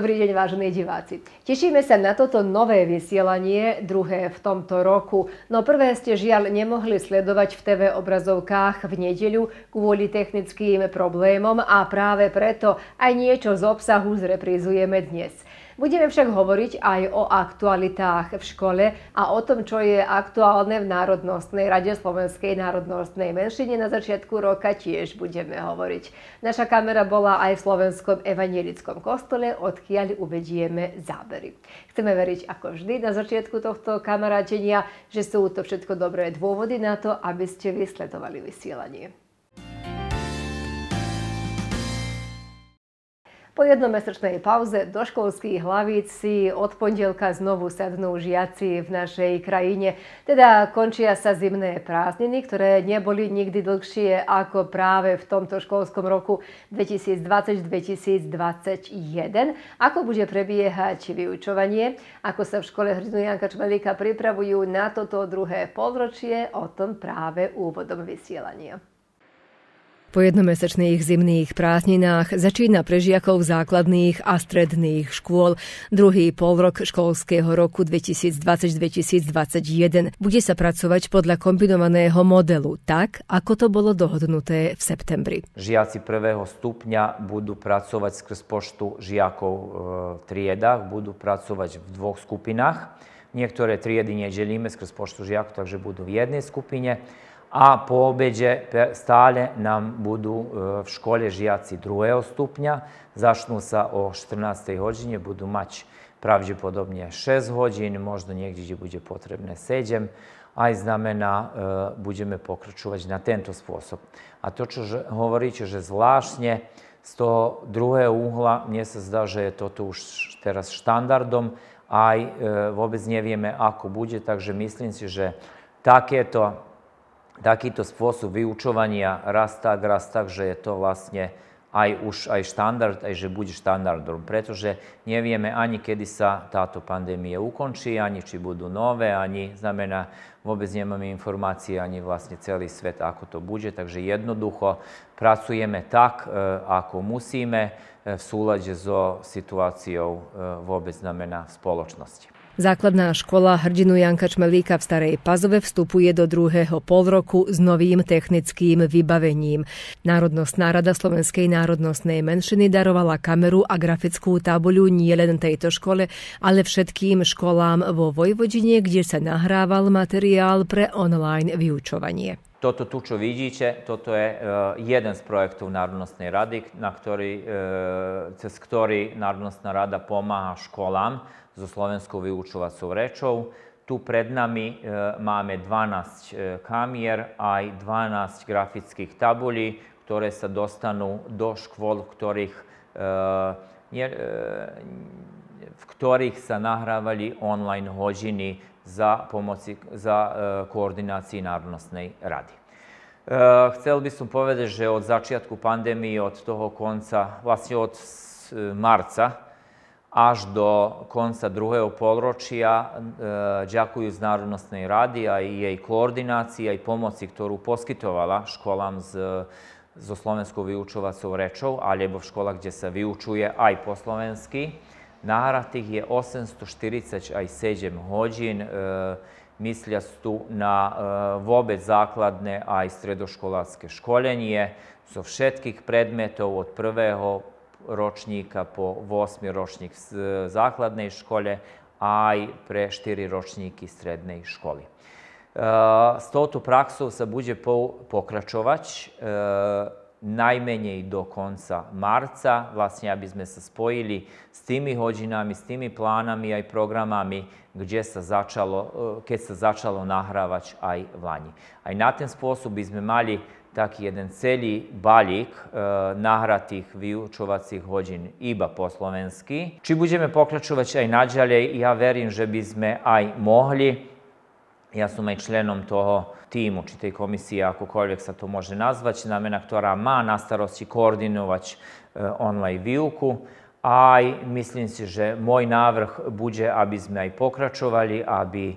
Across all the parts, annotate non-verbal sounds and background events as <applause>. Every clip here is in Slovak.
Dobrý deň, vážení diváci. Tešíme sa na toto nové vysielanie, druhé v tomto roku. No prvé ste žiaľ nemohli sledovať v TV obrazovkách v nedeľu kvôli technickým problémom a práve preto aj niečo z obsahu zreprizujeme dnes. Budeme však hovoriť aj o aktualitách v škole a o tom, čo je aktuálne v Národnostnej rade Slovenskej národnostnej menšine. Na začiatku roka tiež budeme hovoriť. Naša kamera bola aj v Slovenskom evanielickom kostole, odkiaľ uvedieme zábery. Chceme veriť ako vždy na začiatku tohto kamarátenia, že sú to všetko dobré dôvody na to, aby ste vysledovali vysielanie. Po jednomesečnej pauze do školských hlavíc si od pondelka znovu sadnú žiaci v našej krajine. Teda končia sa zimné prázdniny, ktoré neboli nikdy dlhšie ako práve v tomto školskom roku 2020-2021. Ako bude prebiehať vyučovanie, ako sa v škole Hrdinu Janka Čmelíka pripravujú na toto druhé polročie, o tom práve úvodom vysielania. Po jednomesečných zimných prázdninách začína pre žiakov základných a stredných škôl druhý polrok školského roku 2020-2021. Bude sa pracovať podľa kombinovaného modelu, tak ako to bolo dohodnuté v septembri. Žiaci prvého stupňa budú pracovať skrz poštu žiakov e, v triedách, budú pracovať v dvoch skupinách. Niektoré triedy nedelíme delíme skrz poštu žiakov, takže budú v jednej skupine a pobeđe stale nam budu e, v škole žijaci drugého stupnja, začnu sa o 14. godzinie, budu mać prawdopodobnie 6 godzin, možda negdje gdje bude potrebne 7, a i znamena e, budeme pokračovať na tento spôsob. A to, čo hovoríte, že zvláštne z toho druhého uhla, mne sa zdá, že je toto už teraz štandardom, aj e, vôbec nevieme, ako bude, takže myslím si, že takéto takýto spôsob vyučovania raz tak, raz tak, že je to vlastne aj už aj štandard, aj že bude štandardom, pretože nevieme ani kedy sa táto pandémia ukončí, ani či budú nové, ani znamená, vôbec nemáme informácie ani vlastne celý svet, ako to bude. Takže jednoducho pracujeme tak, e, ako musíme e, v súlade so situáciou e, vôbec znamená v spoločnosti. Základná škola hrdinu Janka Čmelíka v Starej Pazove vstupuje do druhého polroku s novým technickým vybavením. Národnostná rada slovenskej národnostnej menšiny darovala kameru a grafickú tabuľu nielen tejto škole, ale všetkým školám vo Vojvodine, kde sa nahrával materiál pre online vyučovanie. Toto tu čo vidíte, toto je e, jeden z projektov Národnostnej rady, na ktorý, e, cez ktorý Národnostná rada pomáha školám zo slovenskou vyučovacou rečou. Tu pred nami e, máme 12 kamier, aj 12 grafických tabulí, ktoré sa dostanú do škôl, v ktorých, v ktorých sa nahrávali online hodiny za, pomoci, za e, koordinaciji Narodnostnej radi. E, chcel by som povedať, že od začiatku pandémie, od toho konca, vlastne od e, marca až do konca druhého polročia, ďakujú z Narodnostnej rady aj jej koordinácii aj pomoci, ktorú poskytovala školám z so slovenskou vyučovacou rečou, alebo v školách, kde sa vyučuje aj po slovensky. Naratih je 847 hođin, mislja tu na e, vobec zakladne, a i sredoškolatske školjenje, so všetkých predmetov od prvého ročníka po 8 ročník e, základnej škole, aj pre 4 ročníky strednej školi. E, s touto praxou sa bude pokračovať najmenej do konca marca, vlastne aby sme sa spojili s tými hodinami, s tými plánami aj programami, kde sa začalo, eh, keď sa začalo nahrávať aj vani. Aj na ten spôsob by sme mali taký jeden celý balík e, nahratých vyučovacích hodin iba po slovensky. Či budeme pokračovať aj naďalej, ja verím, že by sme aj mohli ja som aj členom toho timu, čite komisije, ako koljek sa to može nazvaći, namena ktora ma nastarosti koordinovać e, online výuku. aj mislim si, že moj navrh bude aby sme aj pokračovali, aby e,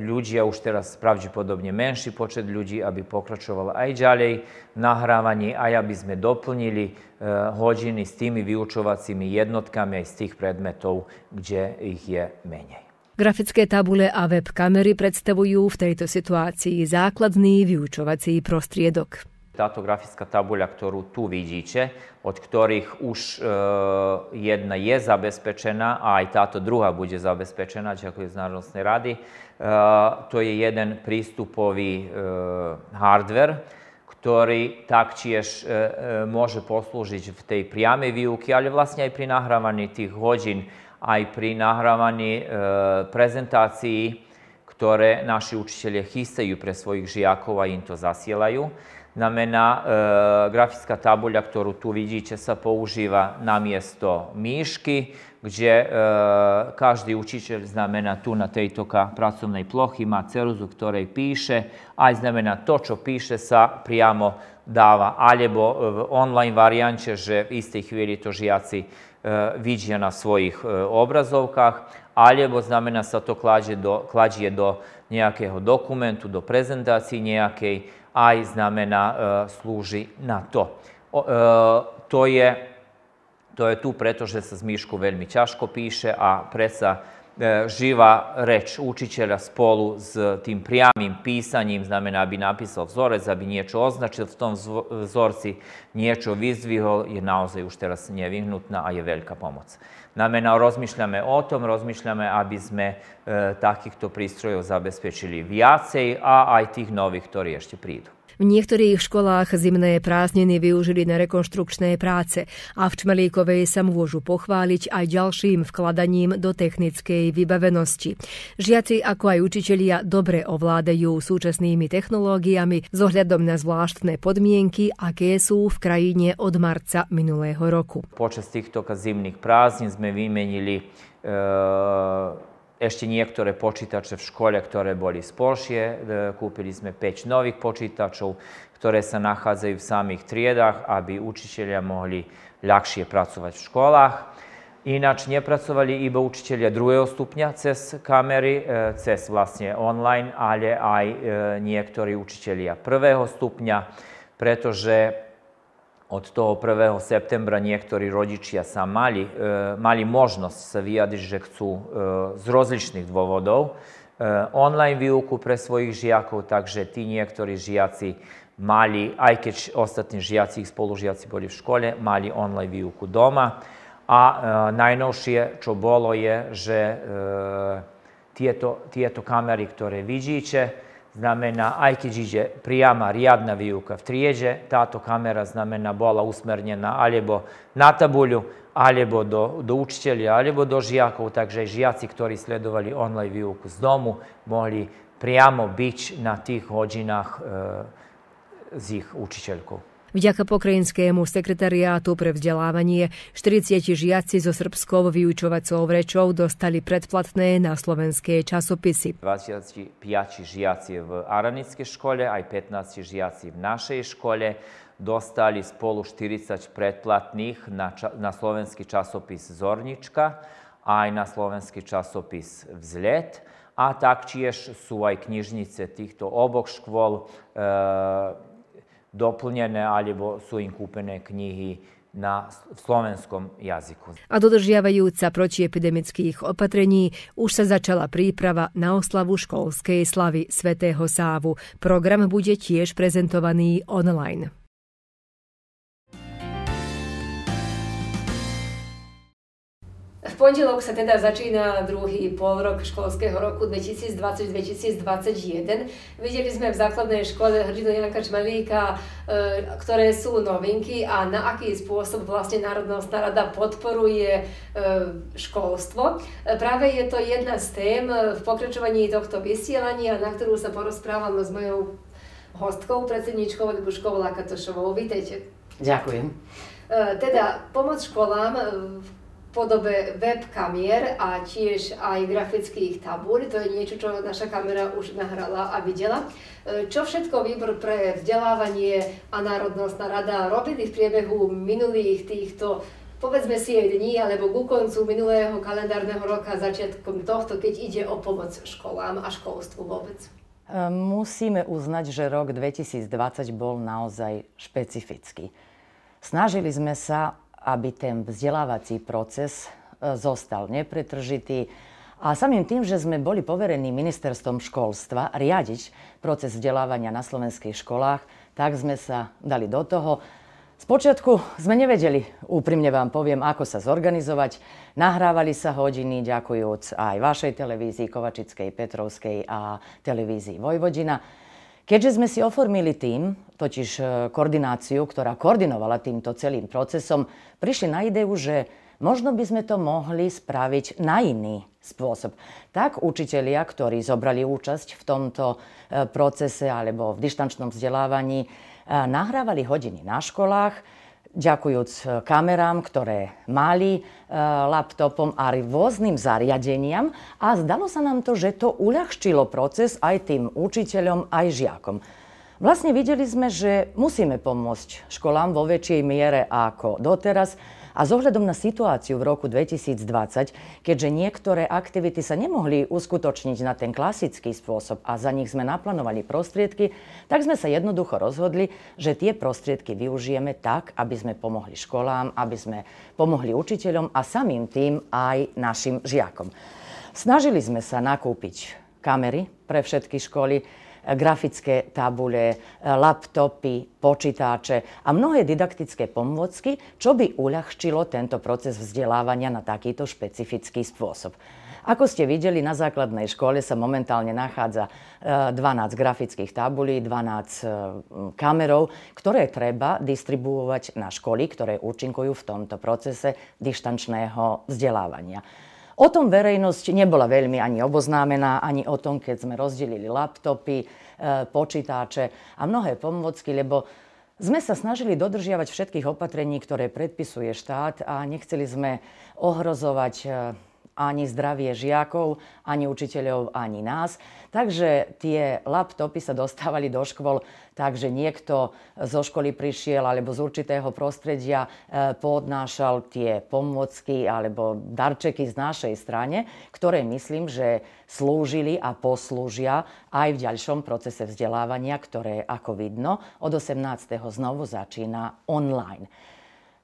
ljudi, už teraz pravdepodobne menší počet ľudí, aby pokračovalo aj ďalej nahrávanie, aj aby sme doplnili e, hodiny s tými vyučovacími jednotkami aj z tých predmetov, kde ich je menej. Grafické tabule a web kamery predstavujú v tejto situácii základný vyučovací prostriedok. Táto grafická tabuľa, ktorú tu vidíte, od ktorých už e, jedna je zabezpečená a aj táto druhá bude zabezpečená, ďakujem z Národnostnej rady, e, to je jeden prístupový e, hardware, ktorý taktiež e, e može poslužiť v tej priamej výuke, ale vlastne aj pri nahrávaní tých hodín aj pri nahrávaní e, prezentácií, ktoré naši učiteľe chystajú pre svojich žiakov a im to zasielajú. Znamená, e, grafická tabuľa, ktorú tu vidíte, sa používa na miesto myšky, gdje e, každý učitelj znamená tu na tejto pracovnej plochy, ima ceruzu ktorej piše, a znamená to čo piše sa priamo dáva. alebo v online variante, že v istej chvíli to žiaci E, viđe na svojih e, obrazovkah, aljevo znamena sa to klađe do, klađije nejakého dokumentu, do prezentacije nejakej, a i znamena e, služi na to. to je to tu pretože sa zmíšku veľmi ťažko piše, a presa E, živa reč učiteľa spolu s tým priamým písaním, znamená, aby napísal vzorec, aby niečo označil v tom vzorci, niečo vyzvihol, je naozaj už teraz nevyhnutná a je veľká pomoc. Znamená, rozmýšľame o tom, rozmýšľame, aby sme e, takýchto prístrojov zabezpečili viacej a aj tých nových, ktorí ešte prídu. V niektorých školách zimné prázdniny využili na rekonštrukčné práce a v Čmelíkovej sa môžu pochváliť aj ďalším vkladaním do technickej vybavenosti. Žiaci ako aj učitelia dobre ovládajú súčasnými technológiami s ohľadom na zvláštne podmienky, aké sú v krajine od marca minulého roku. Počas týchto zimných prázdnin sme vymenili e ešte niektoré počítače v škole, ktoré boli sporšie. E, kúpili sme 5 nových počítačov, ktoré sa nachádzajú v samých triedách, aby učiteľia mohli ľahšie pracovať v školách. Ináč nepracovali iba učiteľia druhého stupňa cez kamery, e, cez vlastne online, ale aj e, niektorí učiteľia prvého stupňa, pretože od toho 1. septembra niektorí rodičia sa mali, e, mali možnosť sa vyjadriť, že chcú e, z rozličných dôvodov e, online výuku pre svojich žiakov, takže tí niektorí žiaci mali, aj keď ostatní žiaci, ich spolužiaci boli v škole, mali online výuku doma. A e, najnovšie, čo bolo je, že e, tieto, tieto kamery, ktoré vidíte, znamená, aj keď ide priama riadna výuka v triede, táto kamera znamená bola usmernená alebo na tabuľu, alebo do, do učiteľa, alebo do žiakov, takže aj žiaci, ktorí sledovali online výuku z domu, mohli priamo byť na tých hodinách e, z ich učiteľkou. Vďaka pokrajinskému sekretariátu pre vzdelávanie 40 žiaci zo srbskou vyučovacou rečou dostali predplatné na slovenské časopisy. 25 žiaci v Aranitskej škole, aj 15 žiaci v našej škole dostali spolu 40 predplatných na, ča, na slovenski časopis Zornička, aj na slovenský časopis Vzlet, a taktiež su aj knižnice týchto obok škôl e, Doplnené alebo sú im kúpené knihy na slovenskom jazyku. A dodržiavajúca protiepidemických opatrení už sa začala príprava na oslavu školskej slavy Svetého Sávu. Program bude tiež prezentovaný online. pondelok sa teda začína druhý rok školského roku 2020-2021. Videli sme v základnej škole hrdinu Janka Čmelíka, e, ktoré sú novinky a na aký spôsob vlastne Národnostná rada podporuje e, školstvo. E, práve je to jedna z tém v pokračovaní tohto vysielania, na ktorú sa porozprávam s mojou hostkou, predsedničkou Libuškou Lakatošovou. Vítejte. Ďakujem. Teda pomoc školám v podobe web kamier, a tiež aj grafických tabúľ. To je niečo, čo naša kamera už nahrala a videla. E, čo všetko výbor pre vzdelávanie a Národnostná rada robili v priebehu minulých týchto povedzme si aj dní alebo ku koncu minulého kalendárneho roka, začiatkom tohto, keď ide o pomoc školám a školstvu vôbec? E, musíme uznať, že rok 2020 bol naozaj špecifický. Snažili sme sa aby ten vzdelávací proces e, zostal nepretržitý. A samým tým, že sme boli poverení ministerstvom školstva riadiť proces vzdelávania na slovenských školách, tak sme sa dali do toho. Spočiatku sme nevedeli, úprimne vám poviem, ako sa zorganizovať. Nahrávali sa hodiny, ďakujúc aj vašej televízii, Kovačickej, Petrovskej a televízii Vojvodina. Keďže sme si oformili tým, totiž e, koordináciu, ktorá koordinovala týmto celým procesom, prišli na ideu, že možno by sme to mohli spraviť na iný spôsob. Tak učitelia, ktorí zobrali účasť v tomto e, procese alebo v dištančnom vzdelávaní, e, nahrávali hodiny na školách, ďakujúc e, kamerám, ktoré mali, e, laptopom a rôznym zariadeniam a zdalo sa nám to, že to uľahčilo proces aj tým učiteľom, aj žiakom. Vlastne videli sme, že musíme pomôcť školám vo väčšej miere ako doteraz, a z ohľadom na situáciu v roku 2020, keďže niektoré aktivity sa nemohli uskutočniť na ten klasický spôsob a za nich sme naplánovali prostriedky, tak sme sa jednoducho rozhodli, že tie prostriedky využijeme tak, aby sme pomohli školám, aby sme pomohli učiteľom a samým tým aj našim žiakom. Snažili sme sa nakúpiť kamery pre všetky školy, grafické tabule, e, laptopy, počítače a mnohé didaktické pomôcky, čo by uľahčilo tento proces vzdelávania na takýto špecifický spôsob. Ako ste videli, na základnej škole sa momentálne nachádza 12 e, grafických tabulí, 12 e, kamerov, ktoré treba distribuovať na školy, ktoré účinkujú v tomto procese dištančného vzdelávania. O tom verejnosť nebola veľmi ani oboznámená, ani o tom, keď sme rozdelili laptopy, e, počítače a mnohé pomôcky, lebo sme sa snažili dodržiavať všetkých opatrení, ktoré predpisuje štát a nechceli sme ohrozovať e, ani zdravie žiakov, ani učiteľov, ani nás. Takže tie laptopy sa dostávali do škôl, takže niekto zo školy prišiel alebo z určitého prostredia e, podnášal tie pomocky alebo darčeky z našej strane, ktoré myslím, že slúžili a poslúžia aj v ďalšom procese vzdelávania, ktoré, ako vidno, od 18. znovu začína online.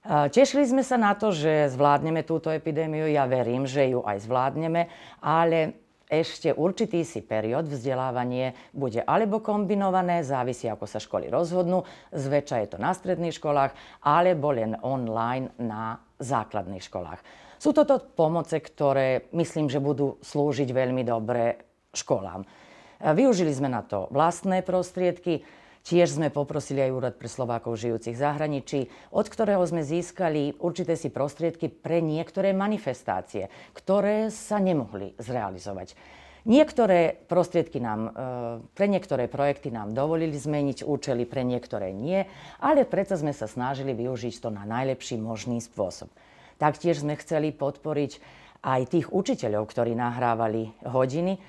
Tešili sme sa na to, že zvládneme túto epidémiu. Ja verím, že ju aj zvládneme, ale ešte určitý si period vzdelávanie bude alebo kombinované, závisí ako sa školy rozhodnú, zväčša je to na stredných školách, alebo len online na základných školách. Sú toto pomoce, ktoré myslím, že budú slúžiť veľmi dobre školám. Využili sme na to vlastné prostriedky, Tiež sme poprosili aj Úrad pre Slovákov žijúcich v zahraničí, od ktorého sme získali určité si prostriedky pre niektoré manifestácie, ktoré sa nemohli zrealizovať. Niektoré prostriedky nám, e, pre niektoré projekty nám dovolili zmeniť účely, pre niektoré nie, ale predsa sme sa snažili využiť to na najlepší možný spôsob. Taktiež sme chceli podporiť aj tých učiteľov, ktorí nahrávali hodiny,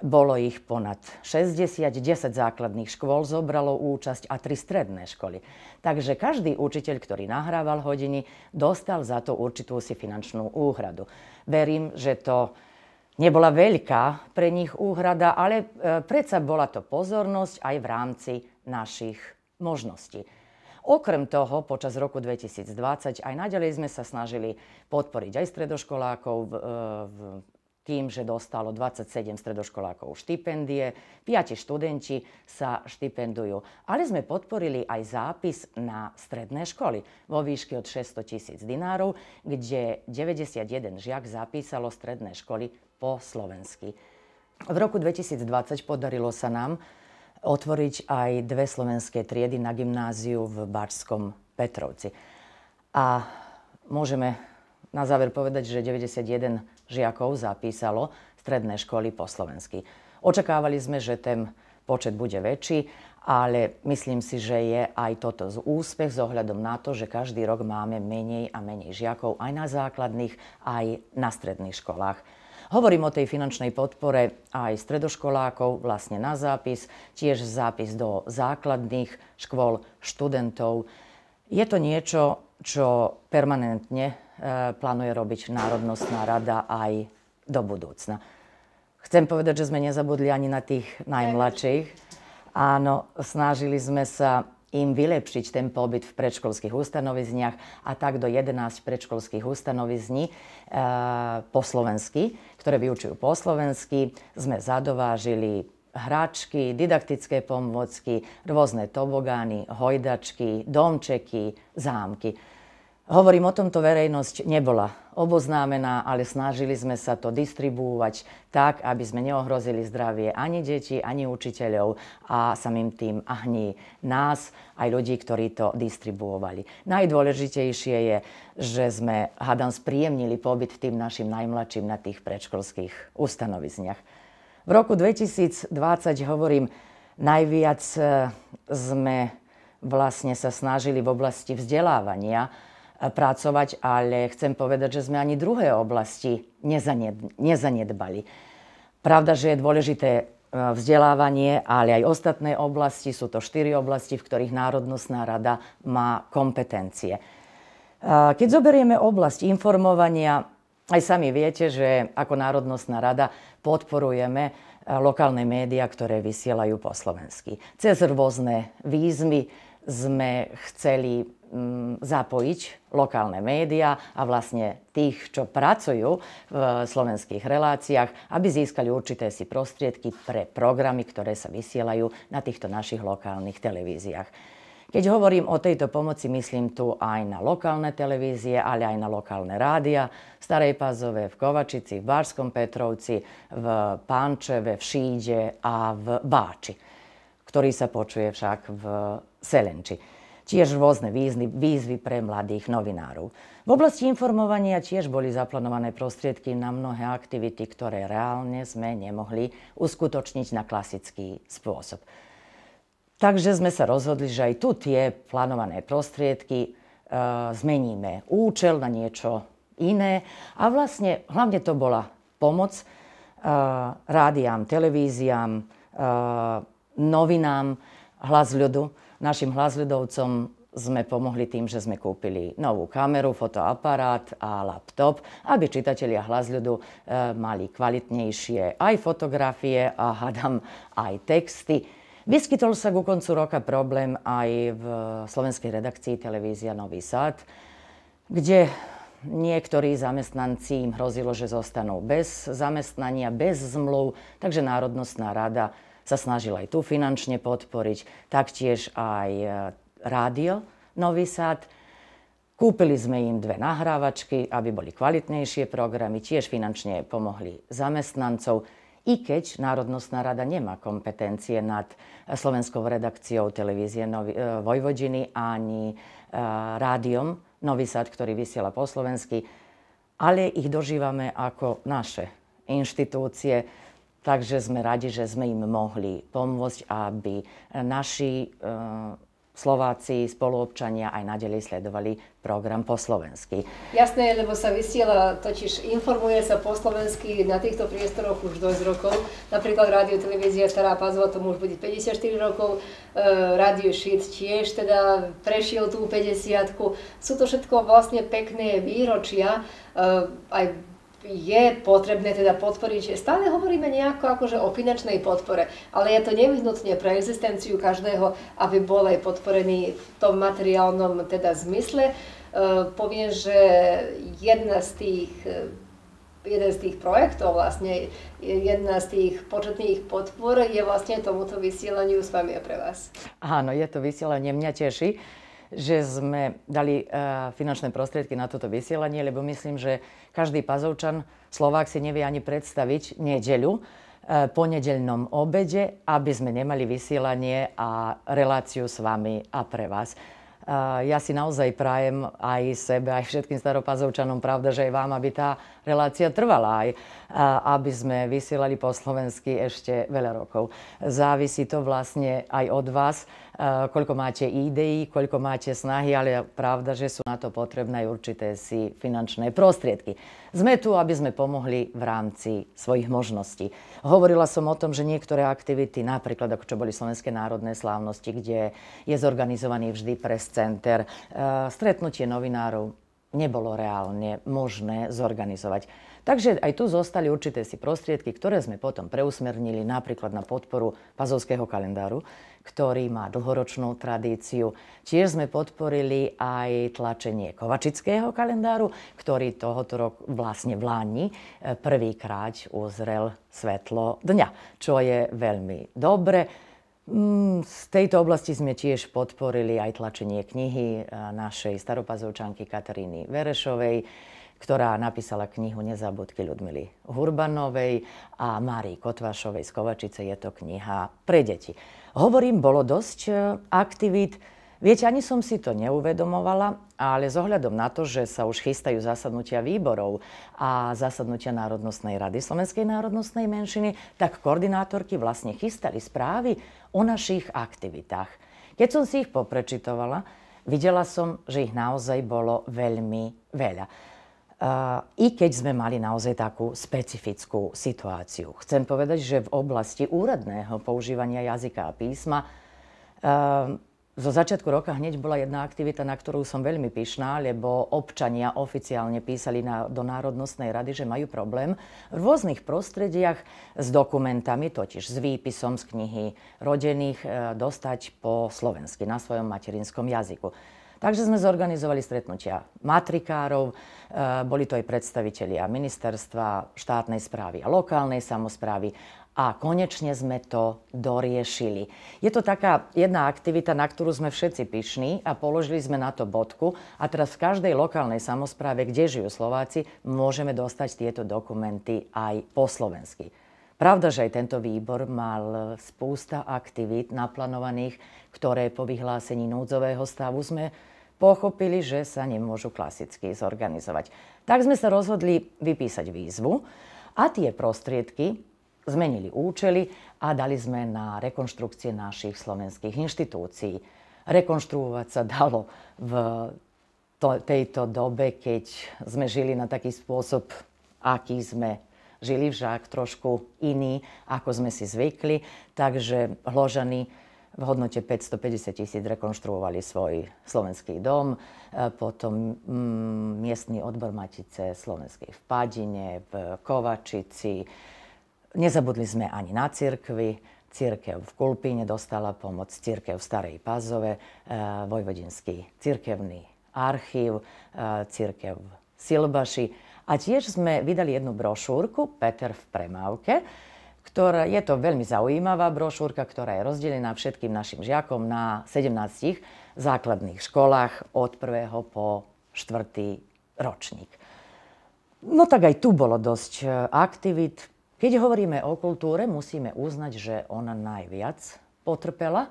bolo ich ponad 60, 10 základných škôl zobralo účasť a 3 stredné školy. Takže každý učiteľ, ktorý nahrával hodiny, dostal za to určitú si finančnú úhradu. Verím, že to nebola veľká pre nich úhrada, ale e, predsa bola to pozornosť aj v rámci našich možností. Okrem toho, počas roku 2020 aj naďalej sme sa snažili podporiť aj stredoškolákov v, e, v tým, že dostalo 27 stredoškolákov štipendie, piati študenti sa štipendujú. Ale sme podporili aj zápis na stredné školy vo výške od 600 tisíc dinárov, kde 91 žiak zapísalo stredné školy po slovensky. V roku 2020 podarilo sa nám otvoriť aj dve slovenské triedy na gymnáziu v Bačskom Petrovci. A môžeme na záver povedať, že 91 žiakov zapísalo stredné školy po slovensky. Očakávali sme, že ten počet bude väčší, ale myslím si, že je aj toto z úspech s ohľadom na to, že každý rok máme menej a menej žiakov aj na základných, aj na stredných školách. Hovorím o tej finančnej podpore aj stredoškolákov, vlastne na zápis, tiež zápis do základných škôl študentov. Je to niečo, čo permanentne e, plánuje robiť Národnostná rada aj do budúcna. Chcem povedať, že sme nezabudli ani na tých najmladších. Áno, snažili sme sa im vylepšiť ten pobyt v predškolských ustanovizniach a tak do 11 predškolských ustanovizní e, po slovensky, ktoré vyučujú po slovensky, sme zadovážili hračky, didaktické pomôcky, rôzne tobogány, hojdačky, domčeky, zámky. Hovorím, o tomto verejnosť nebola oboznámená, ale snažili sme sa to distribuovať tak, aby sme neohrozili zdravie ani detí, ani učiteľov a samým tým ani nás, aj ľudí, ktorí to distribuovali. Najdôležitejšie je, že sme, hádam, spríjemnili pobyt tým našim najmladším na tých predškolských ustanovizniach. V roku 2020 hovorím, najviac e, sme vlastne sa snažili v oblasti vzdelávania e, pracovať, ale chcem povedať, že sme ani druhé oblasti nezanedbali. Pravda, že je dôležité e, vzdelávanie, ale aj ostatné oblasti, sú to štyri oblasti, v ktorých Národnostná rada má kompetencie. Keď zoberieme oblasť informovania, aj sami viete, že ako Národnostná rada podporujeme e, lokálne médiá, ktoré vysielajú po slovensky. Cez rôzne výzmy sme chceli mm, zapojiť lokálne médiá a vlastne tých, čo pracujú v slovenských reláciách, aby získali určité si prostriedky pre programy, ktoré sa vysielajú na týchto našich lokálnych televíziách. Keď hovorím o tejto pomoci, myslím tu aj na lokálne televízie, ale aj na lokálne rádia. V Starej Pazove, v Kovačici, v Bárskom Petrovci, v Pánčeve, v Šíde a v Báči, ktorý sa počuje však v Selenči tiež rôzne výzvy, výzvy pre mladých novinárov. V oblasti informovania tiež boli zaplanované prostriedky na mnohé aktivity, ktoré reálne sme nemohli uskutočniť na klasický spôsob. Takže sme sa rozhodli, že aj tu tie plánované prostriedky e, zmeníme účel na niečo iné. A vlastne hlavne to bola pomoc e, rádiám, televíziám, e, novinám, hlas ľudu. Našim hlas ľudovcom sme pomohli tým, že sme kúpili novú kameru, fotoaparát a laptop, aby čitatelia hlas ľudu e, mali kvalitnejšie aj fotografie a hádam aj texty Vyskytol sa ku koncu roka problém aj v slovenskej redakcii televízia Nový Sad, kde niektorí zamestnanci im hrozilo, že zostanú bez zamestnania, bez zmluv, takže Národnostná rada sa snažila aj tu finančne podporiť, taktiež aj e, rádio Nový Sad. Kúpili sme im dve nahrávačky, aby boli kvalitnejšie programy, tiež finančne pomohli zamestnancov i keď Národnostná rada nemá kompetencie nad eh, slovenskou redakciou televízie Novi, eh, ani e, rádiom Nový Sad, ktorý vysiela po slovensky, ale ich dožívame ako naše inštitúcie, takže sme radi, že sme im mohli pomôcť, aby naši e, Slováci, spoluobčania aj nadalej sledovali program po slovensky. Jasné, lebo sa vysiela, totiž informuje sa po slovensky na týchto priestoroch už dosť rokov. Napríklad rádio, televízia Stará pazva, tomu už bude 54 rokov, e, rádio Šit tiež teda prešiel tú 50 -ku. Sú to všetko vlastne pekné výročia, e, aj je potrebné teda podporiť. Stále hovoríme nejako akože o finančnej podpore, ale je to nevyhnutne pre existenciu každého, aby bol aj podporený v tom materiálnom teda zmysle. E, poviem, že jedna z tých e, jeden z tých projektov, vlastne jedna z tých početných podpor je vlastne tomuto vysielaniu s vami a pre vás. Áno, je to vysielanie, mňa teší že sme dali eh, finančné prostriedky na toto vysielanie, lebo myslím, že každý pazovčan, Slovák si nevie ani predstaviť nedeľu eh, po nedeľnom obede, aby sme nemali vysielanie a reláciu s vami a pre vás. Eh, ja si naozaj prajem aj sebe, aj všetkým staropazovčanom, pravda, že aj vám, aby tá relácia trvala aj, aby sme vysielali po slovensky ešte veľa rokov. Závisí to vlastne aj od vás, koľko máte ideí, koľko máte snahy, ale pravda, že sú na to potrebné určité si finančné prostriedky. Sme tu, aby sme pomohli v rámci svojich možností. Hovorila som o tom, že niektoré aktivity, napríklad ako čo boli Slovenské národné slávnosti, kde je zorganizovaný vždy pres center, e, stretnutie novinárov nebolo reálne možné zorganizovať. Takže aj tu zostali určité si prostriedky, ktoré sme potom preusmernili napríklad na podporu pazovského kalendáru, ktorý má dlhoročnú tradíciu. Tiež sme podporili aj tlačenie kovačického kalendáru, ktorý tohoto rok vlastne v Láni e, prvýkrát uzrel svetlo dňa, čo je veľmi dobre. Mm, z tejto oblasti sme tiež podporili aj tlačenie knihy e, našej staropazovčanky Kataríny Verešovej, ktorá napísala knihu Nezabudky Ľudmily Hurbanovej a Márii Kotvašovej z Kovačice. Je to kniha pre deti. Hovorím, bolo dosť e, aktivít. Viete, ani som si to neuvedomovala, ale s ohľadom na to, že sa už chystajú zasadnutia výborov a zasadnutia Národnostnej rady Slovenskej národnostnej menšiny, tak koordinátorky vlastne chystali správy o našich aktivitách. Keď som si ich poprečitovala, videla som, že ich naozaj bolo veľmi veľa i keď sme mali naozaj takú špecifickú situáciu. Chcem povedať, že v oblasti úradného používania jazyka a písma ehm, zo začiatku roka hneď bola jedna aktivita, na ktorú som veľmi pyšná, lebo občania oficiálne písali na, do Národnostnej rady, že majú problém v rôznych prostrediach s dokumentami, totiž s výpisom z knihy rodených, e, dostať po slovensky na svojom materinskom jazyku. Takže sme zorganizovali stretnutia matrikárov, e, boli to aj predstavitelia ministerstva, štátnej správy a lokálnej samozprávy a konečne sme to doriešili. Je to taká jedna aktivita, na ktorú sme všetci pyšní a položili sme na to bodku a teraz v každej lokálnej samozpráve, kde žijú Slováci, môžeme dostať tieto dokumenty aj po slovensky. Pravda, že aj tento výbor mal spústa aktivít naplánovaných, ktoré po vyhlásení núdzového stavu sme pochopili, že sa nemôžu klasicky zorganizovať. Tak sme sa rozhodli vypísať výzvu a tie prostriedky zmenili účely a dali sme na rekonštrukcie našich slovenských inštitúcií. Rekonštruovať sa dalo v tejto dobe, keď sme žili na taký spôsob, aký sme žili, však trošku iný, ako sme si zvykli. Takže Hložany v hodnote 550 tisíc rekonštruovali svoj slovenský dom. E, potom mm, miestny odbor Matice slovenskej v Padine, v Kovačici. Nezabudli sme ani na cirkvi. Církev v Kulpíne dostala pomoc, církev v Starej Pazove, e, vojvodinský církevný archív, e, církev v Silbaši. A tiež sme vydali jednu brošúrku Peter v premávke, ktorá, je to veľmi zaujímavá brošúrka, ktorá je rozdelená všetkým našim žiakom na 17 základných školách od 1. po 4. ročník. No tak aj tu bolo dosť e, aktivít. Keď hovoríme o kultúre, musíme uznať, že ona najviac potrpela. E,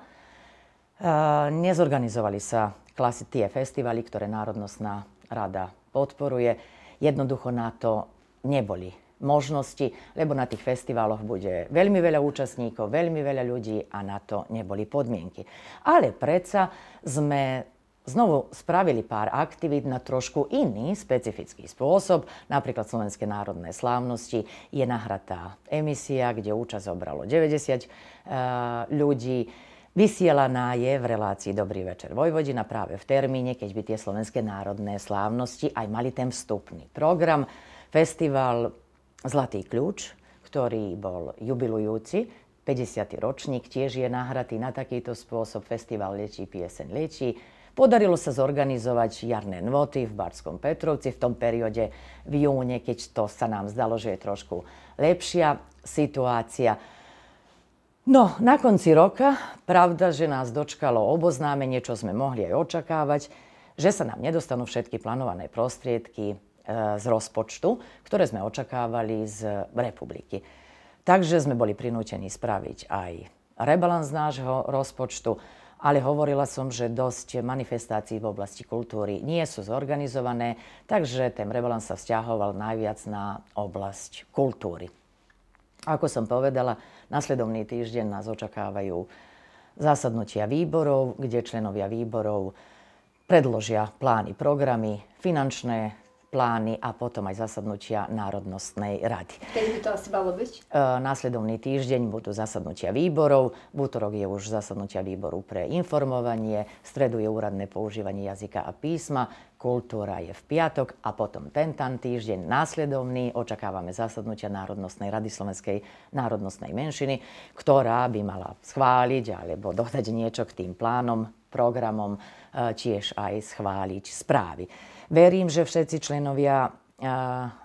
nezorganizovali sa klasy tie festivaly, ktoré Národnostná rada podporuje. Jednoducho na to neboli možnosti, lebo na tých festivaloch bude veľmi veľa účastníkov, veľmi veľa ľudí a na to neboli podmienky. Ale predsa sme znovu spravili pár aktivít na trošku iný, specifický spôsob. Napríklad Slovenské národné slávnosti je nahratá emisia, kde účasť obralo 90 uh, ľudí. Vysielaná je v relácii Dobrý večer Vojvodina práve v termíne, keď by tie slovenské národné slávnosti aj mali ten vstupný program. Festival Zlatý kľúč, ktorý bol jubilujúci, 50. ročník tiež je nahratý na takýto spôsob. Festival Liečí, pieseň Liečí. Podarilo sa zorganizovať jarné nvoty v Barskom Petrovci v tom periode v júne, keď to sa nám zdalo, že je trošku lepšia situácia. No, na konci roka, pravda, že nás dočkalo oboznámenie, čo sme mohli aj očakávať, že sa nám nedostanú všetky plánované prostriedky E, z rozpočtu, ktoré sme očakávali z republiky. Takže sme boli prinútení spraviť aj rebalans nášho rozpočtu, ale hovorila som, že dosť manifestácií v oblasti kultúry nie sú zorganizované, takže ten rebalans sa vzťahoval najviac na oblasť kultúry. Ako som povedala, nasledovný týždeň nás očakávajú zasadnutia výborov, kde členovia výborov predložia plány, programy, finančné plány a potom aj zasadnutia Národnostnej rady. Kedy by to asi malo byť? E, následovný týždeň budú zasadnutia výborov. V útorok je už zasadnutia výboru pre informovanie, v stredu je úradné používanie jazyka a písma, kultúra je v piatok a potom ten tam týždeň následovný očakávame zasadnutia Národnostnej rady slovenskej národnostnej menšiny, ktorá by mala schváliť alebo dodať niečo k tým plánom, programom, e, tiež aj schváliť správy. Verím, že všetci členovia e,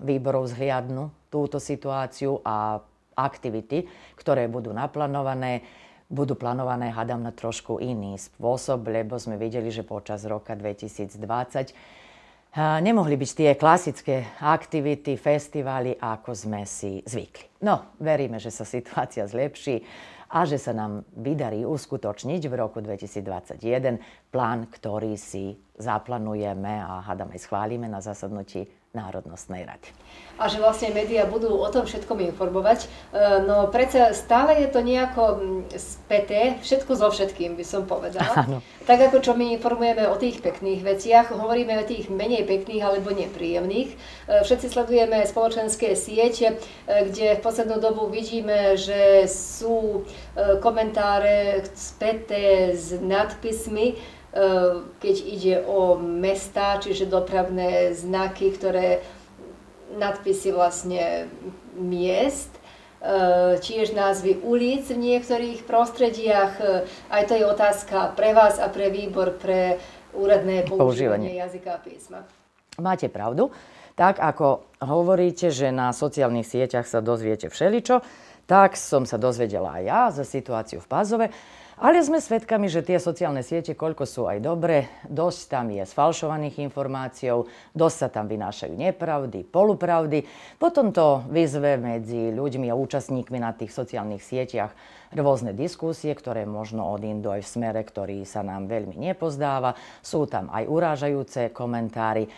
výborov zhliadnú túto situáciu a aktivity, ktoré budú naplánované, budú plánované, hádam, na trošku iný spôsob, lebo sme videli, že počas roka 2020 e, nemohli byť tie klasické aktivity, festivály, ako sme si zvykli. No, veríme, že sa situácia zlepší a že sa nám vydarí uskutočniť v roku 2021 plán, ktorý si zaplanujeme a hádam aj schválime na zasadnutí Národnostnej rade. A že vlastne médiá budú o tom všetkom informovať, e, no predsa stále je to nejako späté, všetko so všetkým by som povedala. Áno. Tak ako čo my informujeme o tých pekných veciach, hovoríme o tých menej pekných alebo nepríjemných. E, všetci sledujeme spoločenské siete, e, kde v poslednú dobu vidíme, že sú komentáre späté s nadpismi, Ehm, keď ide o mesta, čiže dopravné znaky, ktoré nadpisy vlastne miest, ehm, tiež názvy ulic v niektorých prostrediach. Ehm, aj to je otázka pre vás a pre výbor pre úradné používanie, používanie. jazyka a písma. Máte pravdu. Tak ako hovoríte, že na sociálnych sieťach sa dozviete všeličo, tak som sa dozvedela aj ja za situáciu v Pázove. Ale sme svedkami, že tie sociálne siete, koľko sú aj dobré, dosť tam je sfalšovaných informáciou, dosť sa tam vynášajú nepravdy, polupravdy. Potom to vyzve medzi ľuďmi a účastníkmi na tých sociálnych sieťach rôzne diskusie, ktoré možno od Indo aj v smere, ktorý sa nám veľmi nepozdáva. Sú tam aj urážajúce komentári.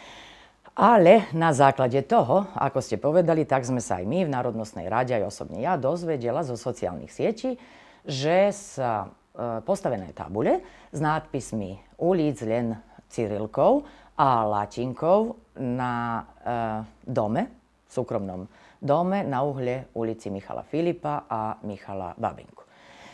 Ale na základe toho, ako ste povedali, tak sme sa aj my v Národnostnej rade, aj osobne ja, dozvedela zo sociálnych sietí, že sa E, postavené tabule s nádpismi ulic len Cyrilkov a latinkou na e, dome, súkromnom dome na uhle ulici Michala Filipa a Michala Babinku.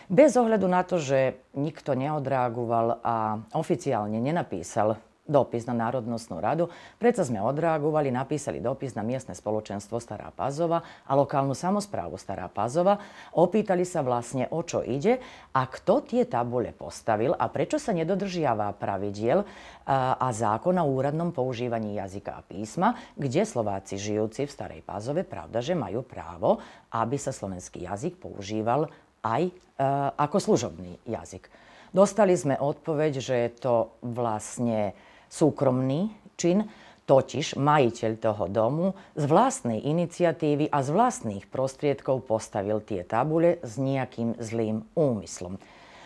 Bez ohľadu na to, že nikto neodreagoval a oficiálne nenapísal dopis na Narodnostnu radu, predsa sme odreagovali, napisali dopis na miestne spoločenstvo Stará Pazova a lokálnu samozprávu Stará Pazova. Opýtali sa vlastne, o čo ide a kto tie tabule postavil a prečo sa nedodržiava pravidiel a zákona o úradnom používaní jazyka a písma, kde Slováci žijúci v Starej Pazove pravda, že majú právo, aby sa slovenský jazyk používal aj e, ako služobný jazyk. Dostali sme odpoveď, že je to vlastne súkromný čin, totiž majiteľ toho domu z vlastnej iniciatívy a z vlastných prostriedkov postavil tie tabule s nejakým zlým úmyslom.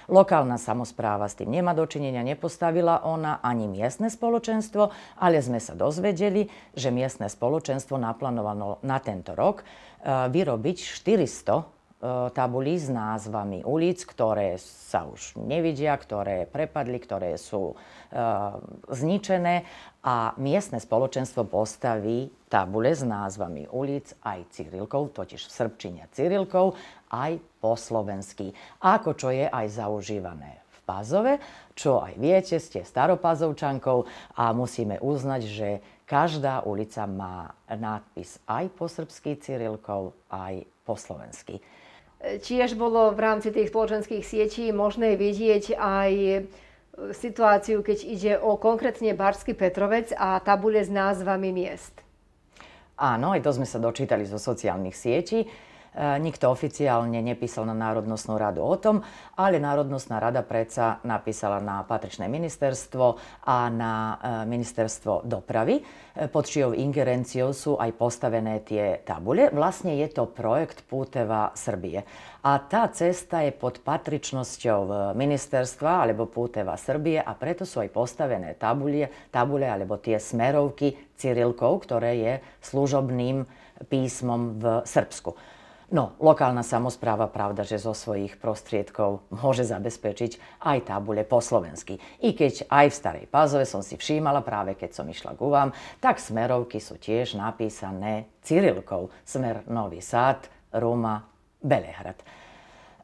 Lokálna samozpráva s tým nemá dočinenia, nepostavila ona ani miestne spoločenstvo, ale sme sa dozvedeli, že miestne spoločenstvo naplánovalo na tento rok eh, vyrobiť 400 E, tabulí s názvami ulic, ktoré sa už nevidia, ktoré prepadli, ktoré sú e, zničené a miestne spoločenstvo postaví tabule s názvami ulic aj Cyrilkov, totiž v Srbčine Cyrilkov, aj po slovensky, ako čo je aj zaužívané v Pazove, čo aj viete, ste staropazovčankou a musíme uznať, že každá ulica má nadpis aj po srbsky Cyrilkov, aj po slovensky. Tiež bolo v rámci tých spoločenských sietí možné vidieť aj e, situáciu, keď ide o konkrétne Barský Petrovec a tabule s názvami miest. Áno, aj to sme sa dočítali zo sociálnych sietí. E, nikto oficiálne nepísal na Národnostnú radu o tom, ale Národnostná rada predsa napísala na patričné ministerstvo a na e, ministerstvo dopravy, e, pod čijou ingerenciou sú aj postavené tie tabule. Vlastne je to projekt Púteva Srbije. A tá cesta je pod patričnosťou ministerstva alebo Púteva Srbije a preto sú aj postavené tabule alebo tie smerovky Cyrilkov, ktoré je služobným písmom v Srbsku. No, lokálna samozpráva pravda, že zo svojich prostriedkov môže zabezpečiť aj tabule po slovensky. I keď aj v Starej Pázove som si všímala práve keď som išla k vám, tak smerovky sú tiež napísané cyrilkou. Smer Nový Sad, Roma, Belehrad.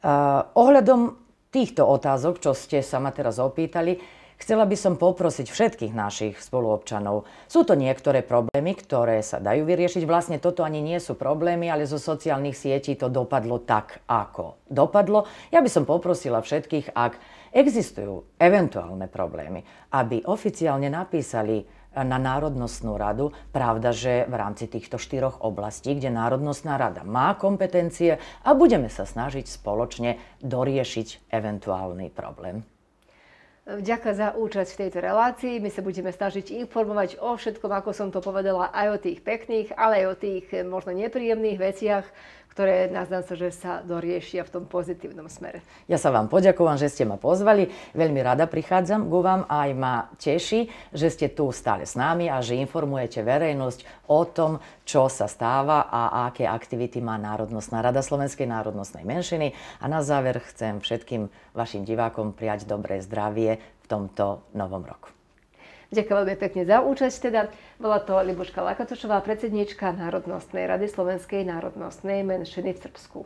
Uh, ohľadom týchto otázok, čo ste sa ma teraz opýtali, Chcela by som poprosiť všetkých našich spoluobčanov. Sú to niektoré problémy, ktoré sa dajú vyriešiť. Vlastne toto ani nie sú problémy, ale zo sociálnych sietí to dopadlo tak, ako dopadlo. Ja by som poprosila všetkých, ak existujú eventuálne problémy, aby oficiálne napísali e, na Národnostnú radu. Pravda, že v rámci týchto štyroch oblastí, kde Národnostná rada má kompetencie a budeme sa snažiť spoločne doriešiť eventuálny problém. Ďakujem za účasť v tejto relácii. My sa budeme snažiť informovať o všetkom, ako som to povedala, aj o tých pekných, ale aj o tých možno nepríjemných veciach, ktoré nazdám sa, že sa doriešia v tom pozitívnom smere. Ja sa vám poďakujem, že ste ma pozvali. Veľmi rada prichádzam ku vám a aj ma teší, že ste tu stále s nami a že informujete verejnosť o tom, čo sa stáva a aké aktivity má Národnostná rada Slovenskej národnostnej menšiny. A na záver chcem všetkým vašim divákom prijať dobré zdravie v tomto novom roku. Ďakujem veľmi pekne za účasť. Teda. Bola to Libuška Lakatošová, predsedníčka Národnostnej rady Slovenskej národnostnej menšiny v Srbsku.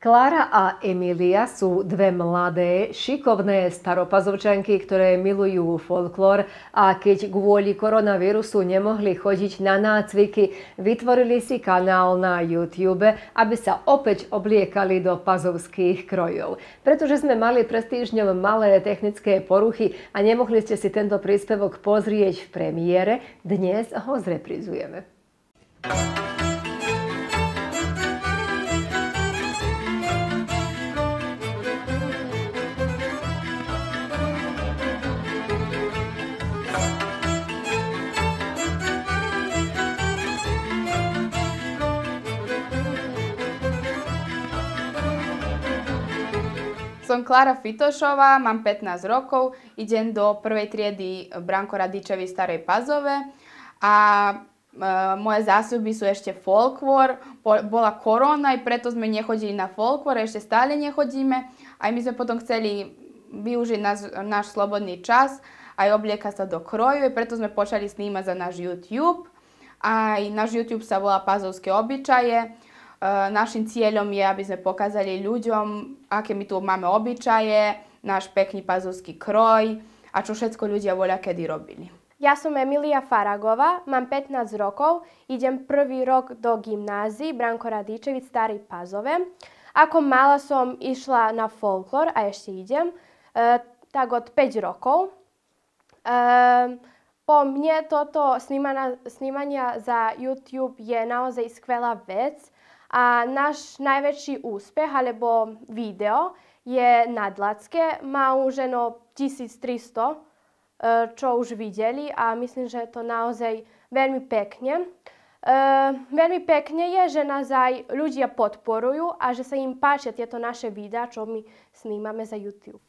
Klára a Emilia sú dve mladé, šikovné staropazovčanky, ktoré milujú folklór a keď kvôli koronavírusu nemohli chodiť na nácviky, vytvorili si kanál na YouTube, aby sa opäť obliekali do pazovských krojov. Pretože sme mali pred týždňom malé technické poruchy a nemohli ste si tento príspevok pozrieť v premiére, dnes ho zreprizujeme. Thank som Klara Fitošová, mám 15 rokov, idem do prvej triedy Branko Radičevi Starej Pazove a e, moje zásuby sú ešte folklór. Bola korona i preto sme nechodili na folklór, ešte stále nechodíme. Aj my sme potom chceli využiť náš, náš slobodný čas, aj oblieka sa do kroju, i preto sme počali snímať za náš YouTube. Aj náš YouTube sa volá Pazovské obyčaje. Eh, našim cieľom je, aby sme pokazali ľuďom, aké my tu máme obyčaje, náš pekný pazovský kroj a čo všetko ľudia voľa kedy robili. Ja som Emilia Faragova, mám 15 rokov, idem prvý rok do gymnázii Branko Radičevic, starý Pazove. Ako mala som išla na folklor, a ešte idem, e, tak od 5 rokov. E, po mne toto snimana, za YouTube je naozaj skvelá vec, a náš najväčší úspech alebo video je na nadlacke. Má už ženo 1300, e, čo už videli a myslím, že to naozaj veľmi pekne. E, veľmi pekne je, že nás aj ľudia podporujú a že sa im páčia tieto naše videá, čo my snímame za YouTube.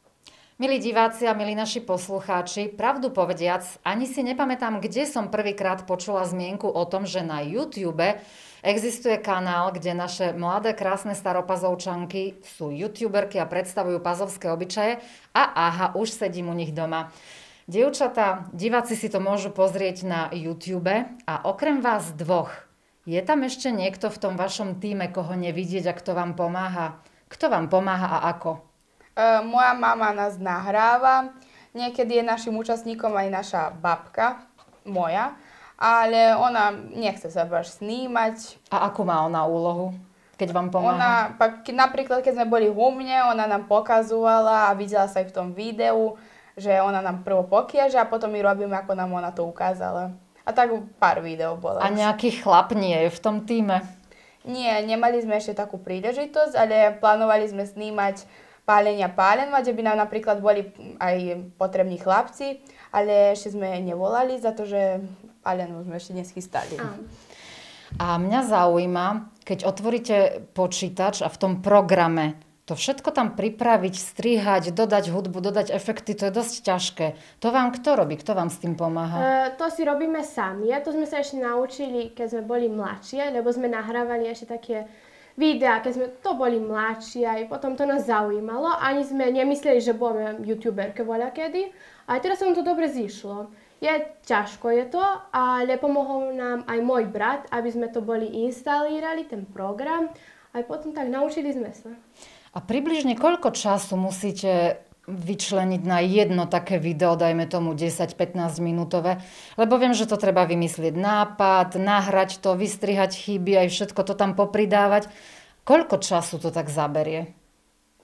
Milí diváci a milí naši poslucháči, pravdu povediac, ani si nepamätám, kde som prvýkrát počula zmienku o tom, že na YouTube Existuje kanál, kde naše mladé, krásne staropazovčanky sú youtuberky a predstavujú pazovské obyčaje a aha, už sedím u nich doma. Dievčatá, diváci si to môžu pozrieť na YouTube a okrem vás dvoch, je tam ešte niekto v tom vašom týme, koho nevidieť a kto vám pomáha? Kto vám pomáha a ako? E, moja mama nás nahráva, niekedy je našim účastníkom aj naša babka, moja ale ona nechce sa baš snímať. A akú má ona úlohu? keď vám pomáha? Ona, pak, napríklad, keď sme boli u mne, ona nám pokazovala a videla sa aj v tom videu, že ona nám prvo pokiaže a potom my robíme, ako nám ona to ukázala. A tak pár videov bolo. A nejaký chlap nie je v tom týme? Nie, nemali sme ešte takú príležitosť, ale plánovali sme snímať pálenia pálenva, kde by nám napríklad boli aj potrební chlapci, ale ešte sme nevolali za to, že alienu no, sme ešte neschystali. Áno. A mňa zaujíma, keď otvoríte počítač a v tom programe to všetko tam pripraviť, strihať, dodať hudbu, dodať efekty, to je dosť ťažké. To vám kto robí? Kto vám s tým pomáha? E, to si robíme sami. to sme sa ešte naučili, keď sme boli mladšie, lebo sme nahrávali ešte také videá, keď sme to boli mladší aj potom to nás zaujímalo. Ani sme nemysleli, že budeme youtuberke voľa kedy. A teraz sa nám to dobre zišlo. Je ťažko je to, ale pomohol nám aj môj brat, aby sme to boli instalírali, ten program. Aj potom tak naučili sme sa. A približne koľko času musíte vyčleniť na jedno také video, dajme tomu 10-15 minútové, lebo viem, že to treba vymyslieť nápad, nahrať to, vystrihať chyby, aj všetko to tam popridávať. Koľko času to tak zaberie?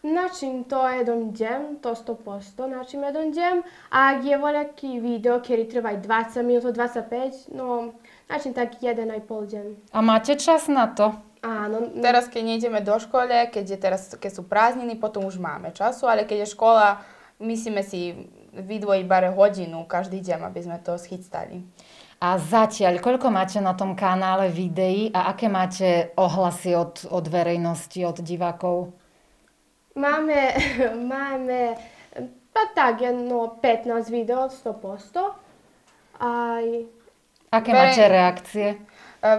Način to jednom djem, to 100%, način jednom djem, a je voljaki video kjer treba i 20 minuta, 25, no način tak jedan i pol A máte čas na to? Áno. No. Teraz, keď nejdeme do škole, keď, je teraz, keď sú prázdniny, potom už máme času, ale keď je škola, myslíme si vydvojiť bare hodinu každý deň, aby sme to schystali. A zatiaľ, koľko máte na tom kanále videí a aké máte ohlasy od, od verejnosti, od divákov? Máme, <laughs> máme pa no tak jedno 15 videov, 100%. Aj... Aké Verej... máte reakcie? E,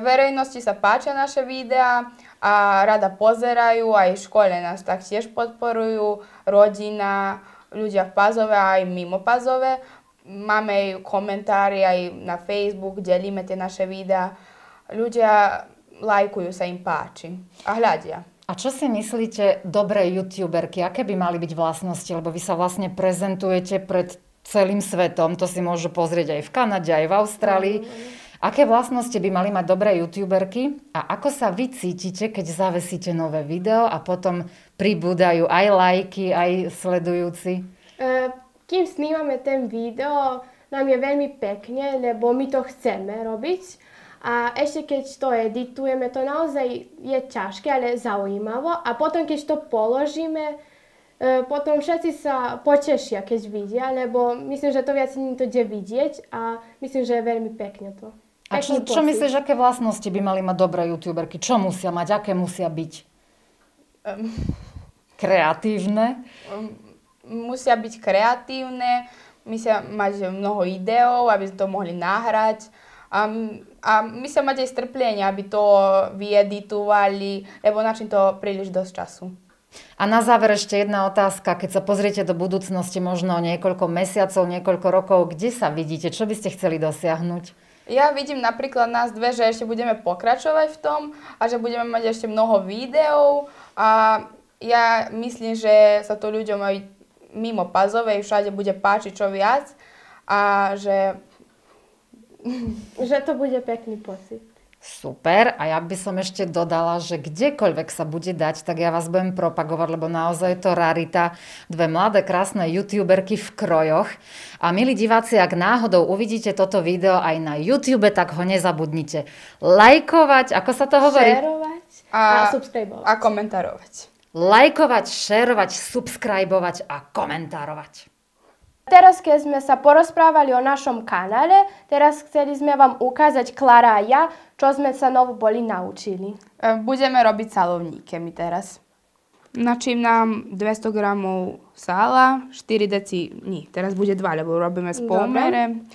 verejnosti sa páčia naše videá a rada pozerajú, aj škole nás tak tiež podporujú, rodina, ľudia v Pazove a aj mimo Pazove. Máme aj komentári aj na Facebook, delíme tie naše videá. Ľudia lajkujú, sa im páči a hľadia. A čo si myslíte, dobré youtuberky, aké by mali byť vlastnosti? Lebo vy sa vlastne prezentujete pred celým svetom, to si môžu pozrieť aj v Kanade, aj v Austrálii. Mhm. Aké vlastnosti by mali mať dobré youtuberky a ako sa vy cítite, keď zavesíte nové video a potom pribúdajú aj lajky, aj sledujúci? Kým snímame ten video, nám je veľmi pekne, lebo my to chceme robiť a ešte keď to editujeme, to naozaj je ťažké, ale zaujímavo. A potom keď to položíme, e, potom všetci sa potešia, keď vidia, lebo myslím, že to viac nie to kde vidieť a myslím, že je veľmi pekne to. A čo, čo myslíš, aké vlastnosti by mali mať dobré youtuberky? Čo musia mať? Aké musia byť? Um, kreatívne? Um, musia byť kreatívne, musia mať mnoho ideov, aby sme to mohli nahrať a, a sa mať aj strplenie, aby to vyeditovali, lebo načím to príliš dosť času. A na záver ešte jedna otázka. Keď sa pozriete do budúcnosti možno niekoľko mesiacov, niekoľko rokov, kde sa vidíte? Čo by ste chceli dosiahnuť? Ja vidím napríklad nás dve, že ešte budeme pokračovať v tom a že budeme mať ešte mnoho videov a ja myslím, že sa to ľuďom aj mimo Pazovej všade bude páčiť čo viac a že že to bude pekný pocit. Super. A ja by som ešte dodala, že kdekoľvek sa bude dať, tak ja vás budem propagovať, lebo naozaj je to rarita. Dve mladé, krásne youtuberky v krojoch. A milí diváci, ak náhodou uvidíte toto video aj na YouTube, tak ho nezabudnite. Lajkovať, ako sa to hovorí? Šerovať a, a subscribovať. A komentárovať. Lajkovať, šerovať, subscribovať a komentárovať. Teraz keď sme sa porozprávali o našom kanále, teraz chceli sme vám ukázať Klara a ja, čo sme sa novo boli naučili. E, budeme robiť salovníke my teraz. Načím nám 200 gramov sála, 4 deci, nie, teraz bude 2, lebo robíme z pomere,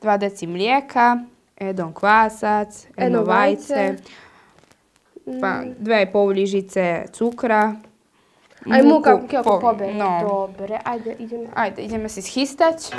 2 deci mlieka, jedno kvásac, jedno vajce, 2,5 mm. lyžice cukra, aj múka, múka po, po, po, no. Dobre, ajde, ideme. Ajde, ideme si schystať.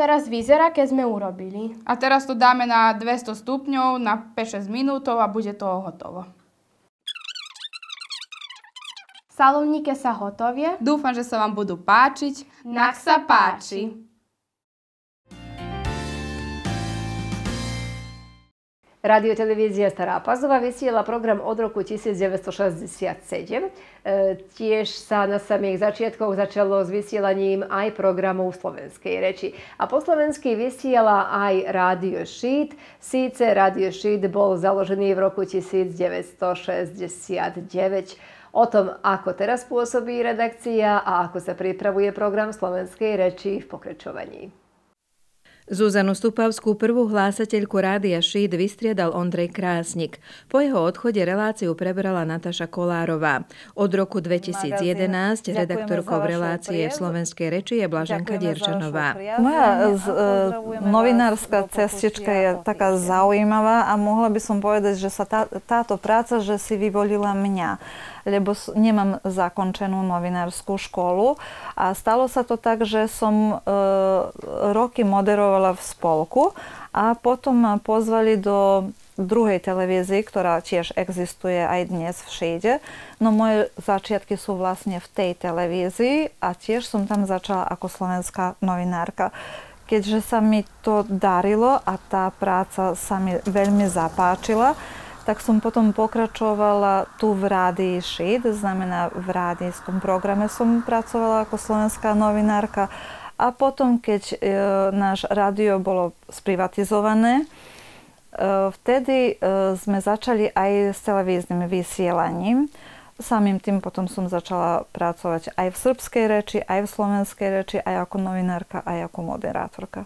teraz vyzerá, keď sme urobili. A teraz to dáme na 200 stupňov na 5-6 minútov a bude to hotovo. Salónike sa hotovie. Dúfam, že sa vám budú páčiť. Nak sa páči. Stará Pazova vysiela program od roku 1967. E, tiež sa na samých začiatkoch začalo s vysielaním aj programov slovenskej reči. A po slovensky vysiela aj Rádio Sheet. Síce Rádio Sheet bol založený v roku 1969. O tom, ako teraz pôsobí redakcia a ako sa pripravuje program slovenskej reči v pokračovaní. Zuzanu Stupavskú, prvú hlásateľku Rádia Šíd, vystriedal Ondrej Krásnik. Po jeho odchode reláciu prebrala Nataša Kolárová. Od roku 2011 redaktorkou relácie v slovenskej reči je Blaženka Dierčanová. Moja z, e, novinárska cestička je taká zaujímavá a mohla by som povedať, že sa tá, táto práca, že si vyvolila mňa lebo nemám zakončenú novinárskú školu. A stalo sa to tak, že som e, roky moderovala v spolku a potom ma pozvali do druhej televízii, ktorá tiež existuje aj dnes v No moje začiatky sú vlastne v tej televízii a tiež som tam začala ako slovenská novinárka. Keďže sa mi to darilo a tá práca sa mi veľmi zapáčila, tak som potom pokračovala tu v Rádii Šid, znamená v rádijskom programe som pracovala ako slovenská novinárka. A potom, keď e, náš rádio bolo sprivatizované, e, vtedy e, sme začali aj s televíznym vysielaním. Samým tým potom som začala pracovať aj v srbskej reči, aj v slovenskej reči, aj ako novinárka, aj ako moderátorka.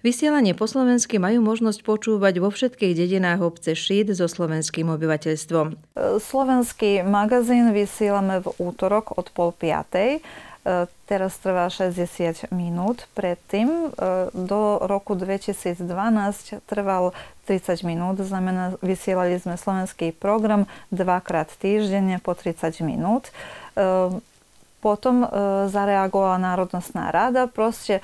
Vysielanie po slovensky majú možnosť počúvať vo všetkých dedinách obce Šíd so slovenským obyvateľstvom. Slovenský magazín vysielame v útorok od pol piatej e, teraz trvá 60 minút. Predtým e, do roku 2012 trval 30 minút, znamená vysielali sme slovenský program dvakrát týždenne po 30 minút. E, potom e, zareagovala Národnostná rada, proste e,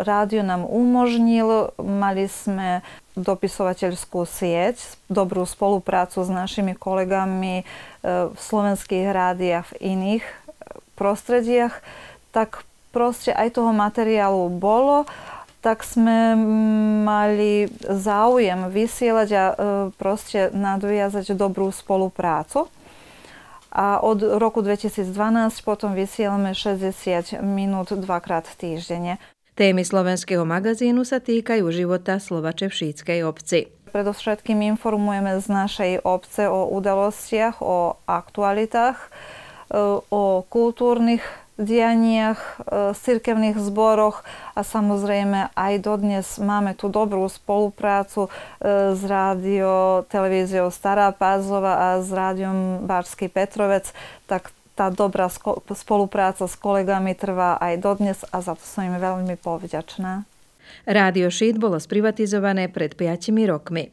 rádio nám umožnil, mali sme dopisovateľskú sieť, dobrú spoluprácu s našimi kolegami e, v slovenských rádiach, v iných e, prostrediach, tak proste aj toho materiálu bolo tak sme mali záujem vysielať a e, proste nadviazať dobrú spoluprácu. A od roku 2012 potom vysielame 60 minút dvakrát týždenne. Témy slovenského magazínu sa týkajú života Slovačevšíckej obci. Predovšetkým informujeme z našej obce o udalostiach, o aktualitách, e, o kultúrnych dianiach, e, cirkevných zboroch a samozrejme aj dodnes máme tú dobrú spoluprácu e, s rádio, televíziou Stará Pázova a s rádiom Bársky Petrovec, tak tá dobrá spolupráca s kolegami trvá aj dodnes a za to som im veľmi povďačná. Rádio Šít bolo sprivatizované pred 5 rokmi.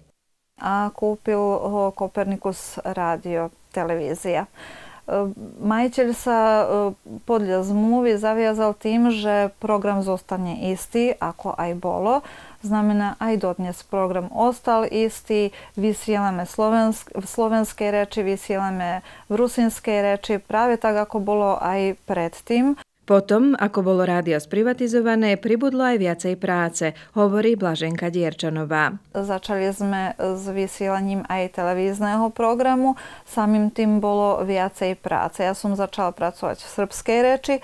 A kúpil ho Kopernikus rádio, televízia. Ehm, majiteľ sa ehm, podľa zmluvy zaviazal tým, že program zostane istý, ako aj bolo. Znamená, aj dodnes program ostal istý, vysielame slovensk- v slovenskej reči, vysielame v rusinskej reči, práve tak, ako bolo aj predtým. Potom, ako bolo rádio sprivatizované, pribudlo aj viacej práce, hovorí Blaženka Dierčanová. Začali sme s vysielaním aj televízneho programu, samým tým bolo viacej práce. Ja som začala pracovať v srbskej reči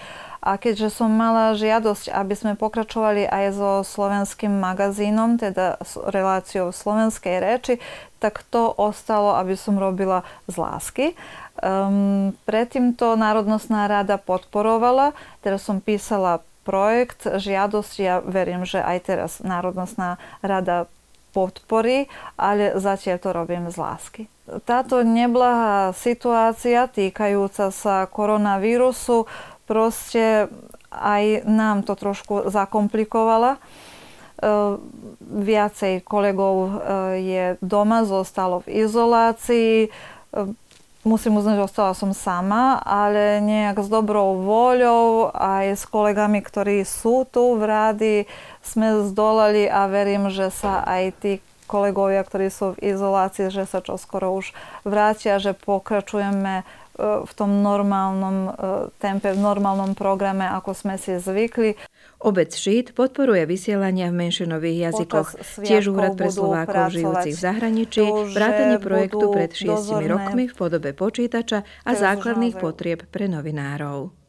a keďže som mala žiadosť, aby sme pokračovali aj so slovenským magazínom, teda s reláciou slovenskej reči, tak to ostalo, aby som robila z lásky. Um, predtým to Národnostná rada podporovala, teraz som písala projekt, žiadosť, ja verím, že aj teraz Národnostná rada podporí, ale zatiaľ to robím z lásky. Táto neblahá situácia týkajúca sa koronavírusu proste aj nám to trošku zakomplikovala. Ehm, viacej kolegov ehm, je doma, zostalo v izolácii. Ehm, musím uznať, že ostala som sama, ale nejak s dobrou voľou aj s kolegami, ktorí sú tu v rádi, sme zdolali a verím, že sa aj tí kolegovia, ktorí sú v izolácii, že sa čoskoro už vrátia, že pokračujeme v tom normálnom tempe, v normálnom programe, ako sme si zvykli. Obec Šít podporuje vysielania v menšinových jazykoch. Tiež úrad pre Slovákov žijúcich v zahraničí vrátanie projektu pred šiestimi rokmi v podobe počítača a základných potrieb pre novinárov.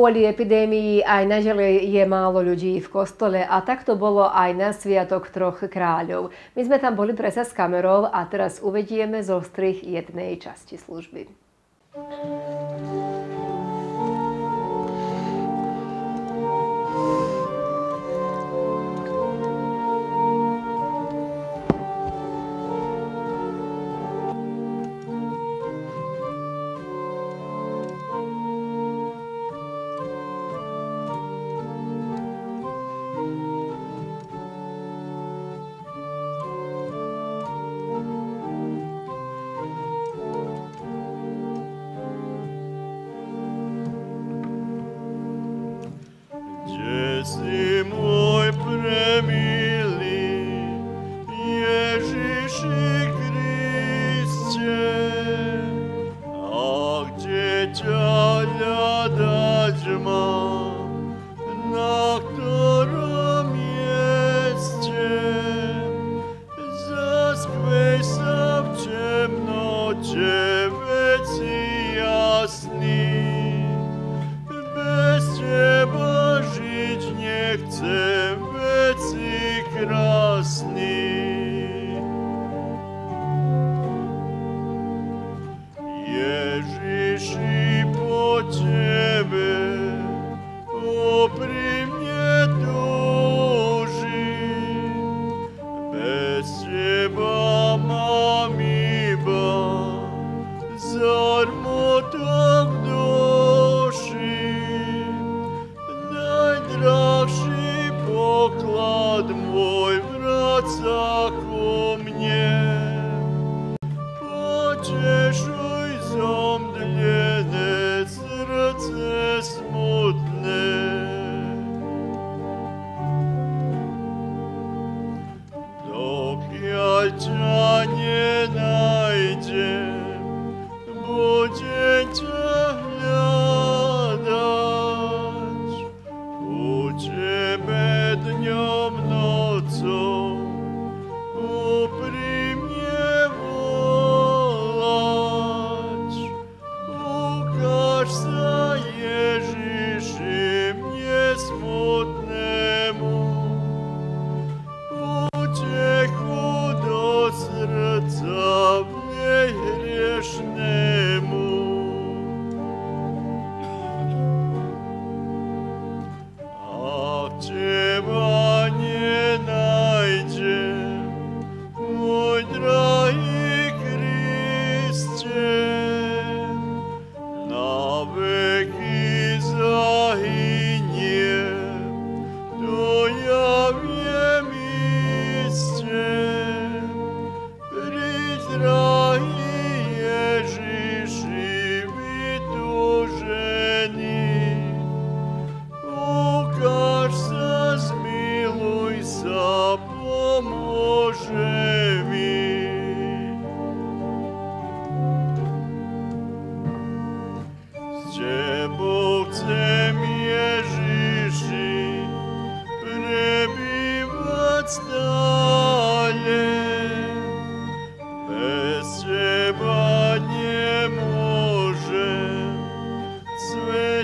kvôli epidémii aj naďalej je málo ľudí v kostole a tak to bolo aj na Sviatok troch kráľov. My sme tam boli presa s kamerou a teraz uvedieme zo strich jednej časti služby.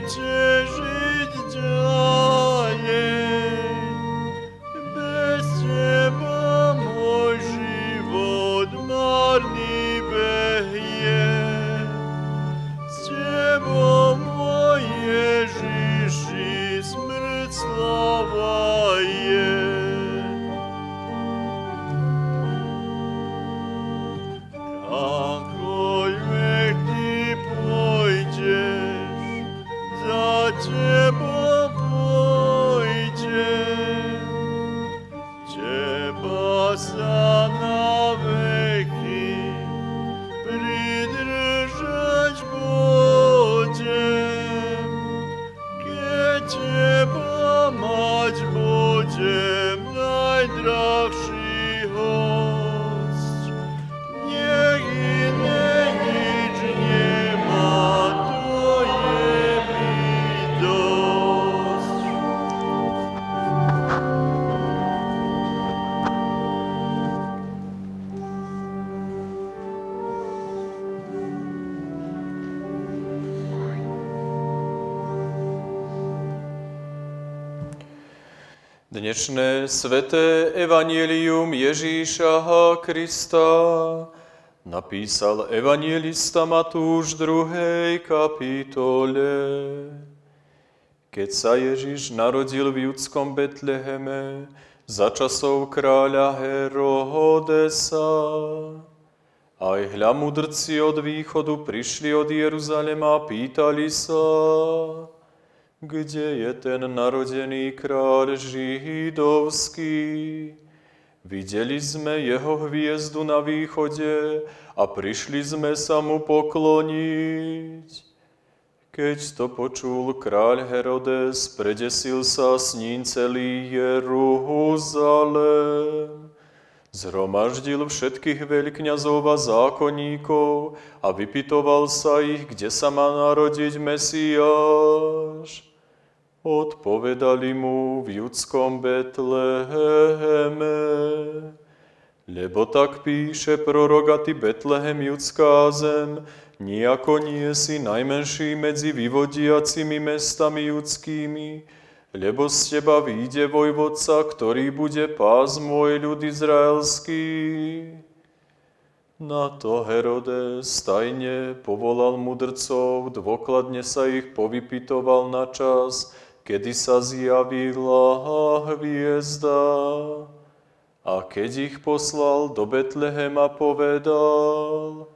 知。sveté evanílium Ježíša Krista napísal evangelista Matúš druhej 2. kapitole. Keď sa Ježíš narodil v judskom Betleheme za časov kráľa Herodesa, aj hľa mudrci od východu prišli od Jeruzalema a pýtali sa, kde je ten narodený kráľ židovský. Videli sme jeho hviezdu na východe a prišli sme sa mu pokloniť. Keď to počul kráľ Herodes, predesil sa s ním celý Jeruzalém. Zhromaždil všetkých veľkňazov a zákonníkov a vypitoval sa ich, kde sa má narodiť Mesiáš. Odpovedali mu v judskom Betleheme. Lebo tak píše proroga ty Betlehem judská zem, nijako nie si najmenší medzi vyvodiacimi mestami judskými, lebo z teba vyjde vojvodca, ktorý bude pás môj ľud izraelský. Na to Herodes tajne povolal mudrcov, dôkladne sa ich povypitoval na čas, kedy sa zjavila hviezda. A keď ich poslal do Betlehema, povedal,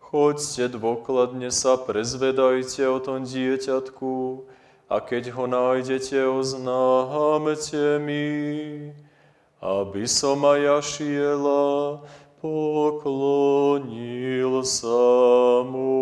choďte dôkladne sa, prezvedajte o tom dieťatku, a keď ho nájdete, oznámte mi, aby som aj ja šiela, poklonil sa mu.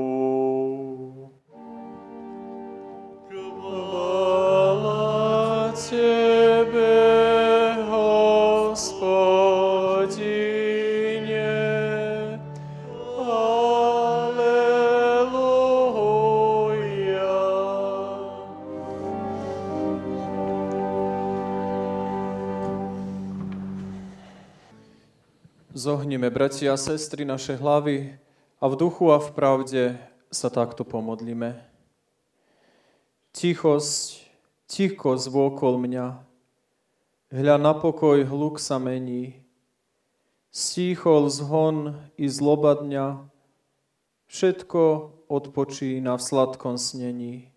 Zohnime, bratia a sestry, naše hlavy a v duchu a v pravde sa takto pomodlíme. Tichosť, tichosť vôkol mňa. Hľa na pokoj hluk sa mení. Stíchol zhon i zloba dňa. Všetko odpočína v sladkom snení.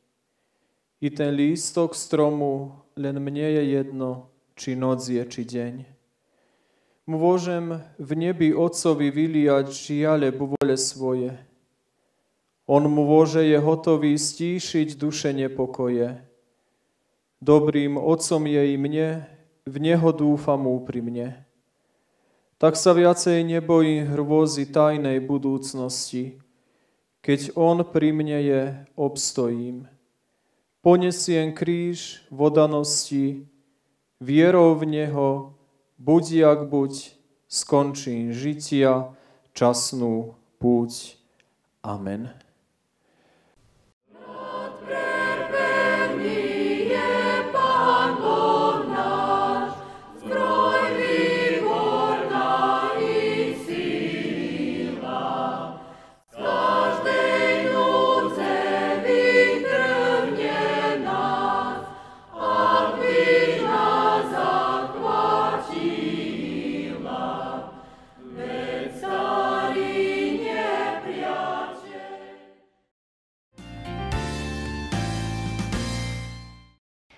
I ten lístok stromu len mne je jedno, či noc je, či deň. Môžem v nebi Otcovi vyliať žiale vole svoje, on môže je hotový stíšiť duše nepokoje. Dobrým otcom je i mne, v Neho dúfam úprimne. Tak sa viacej nebojím hrôzy tajnej budúcnosti. Keď On pri mne je, obstojím. Ponesiem kríž vodanosti, vierou v Neho, buď jak buď, skončím žitia, časnú púť. Amen.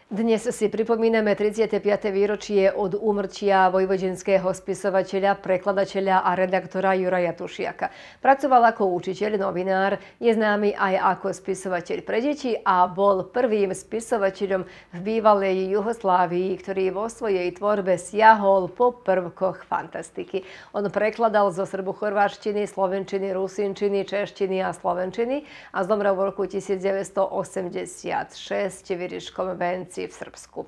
Dnes si pripomíname 35. výročie od úmrtia vojvodenského spisovateľa, prekladateľa a redaktora Juraja Tušiaka. Pracoval ako učiteľ, novinár, je známy aj ako spisovateľ pre deti a bol prvým spisovateľom v bývalej Juhoslávii, ktorý vo svojej tvorbe siahol po prvkoch fantastiky. On prekladal zo srbu-chorváštiny, slovenčiny, rusinčiny, češtiny a slovenčiny a zomrel v roku 1986 v Viriškom venci justície v Srbsku.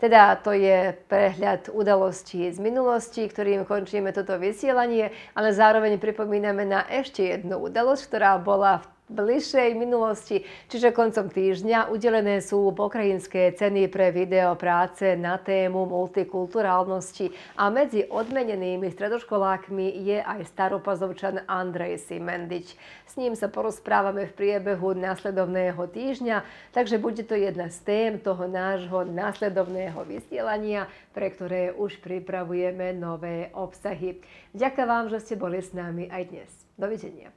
Teda to je prehľad udalostí z minulosti, ktorým končíme toto vysielanie, ale zároveň pripomíname na ešte jednu udalosť, ktorá bola v bližšej minulosti, čiže koncom týždňa udelené sú pokrajinské ceny pre videopráce na tému multikulturálnosti a medzi odmenenými stredoškolákmi je aj staropazovčan Andrej Simendič. S ním sa porozprávame v priebehu následovného týždňa, takže bude to jedna z tém toho nášho následovného vysielania, pre ktoré už pripravujeme nové obsahy. Ďakujem vám, že ste boli s nami aj dnes. Dovidenia.